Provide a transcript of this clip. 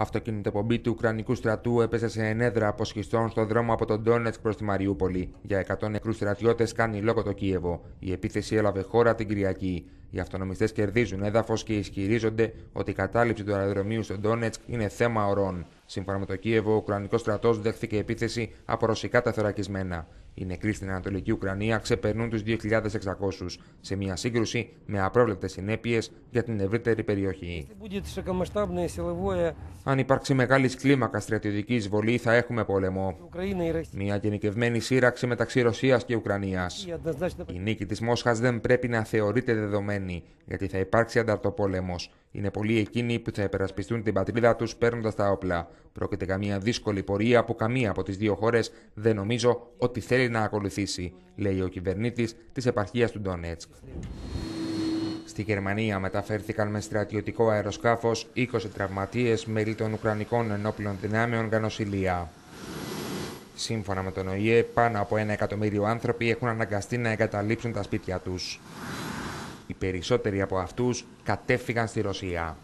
αυτοκινητοπομπή του Ουκρανικού στρατού έπεσε σε ενέδρα αποσχιστών στον δρόμο από τον Ντόνετσκ προς τη Μαριούπολη. Για 100 νεκρούς στρατιώτες κάνει λόγο το Κίεβο. Η επίθεση έλαβε χώρα την Κυριακή. Οι αυτονομιστές κερδίζουν έδαφος και ισχυρίζονται ότι η κατάληψη του αεροδρομίου στον Ντόνετσκ είναι θέμα ορών. Σύμφωνα με το Κίεβο, ο Ουκρανικός στρατός δέχθηκε επίθεση από ρωσικά τα θωρακισμένα. Οι νεκροί στην Ανατολική Ουκρανία ξεπερνούν τους 2.600 σε μια σύγκρουση με απρόβλεπτες συνέπειες για την ευρύτερη περιοχή. Αν υπάρξει μεγάλη κλίμακα στρατιωτική εισβολή, θα έχουμε πόλεμο. Μια γενικευμένη σύραξη μεταξύ Ρωσίας και Ουκρανίας. Η νίκη της Μόσχας δεν πρέπει να θεωρείται δεδομένη, γιατί θα υπάρξει ανταρτοπόλεμος. Είναι πολλοί εκείνοι που θα υπερασπιστούν την πατρίδα τους παίρνοντας τα όπλα. Πρόκειται για δύσκολη πορεία που καμία από τις δύο χώρες δεν νομίζω ότι θέλει να ακολουθήσει, λέει ο κυβερνήτης της επαρχίας του Ντόνετσκ. Στη Γερμανία μεταφέρθηκαν με στρατιωτικό αεροσκάφος 20 τραυματίες μέλη των Ουκρανικών Ενόπλων Δυνάμεων για Σύμφωνα με τον ΟΗΕ, πάνω από ένα εκατομμύριο άνθρωποι έχουν αναγκαστεί να εγκαταλείψουν τα σπίτια τους. Οι περισσότεροι από αυτούς κατέφυγαν στη Ρωσία.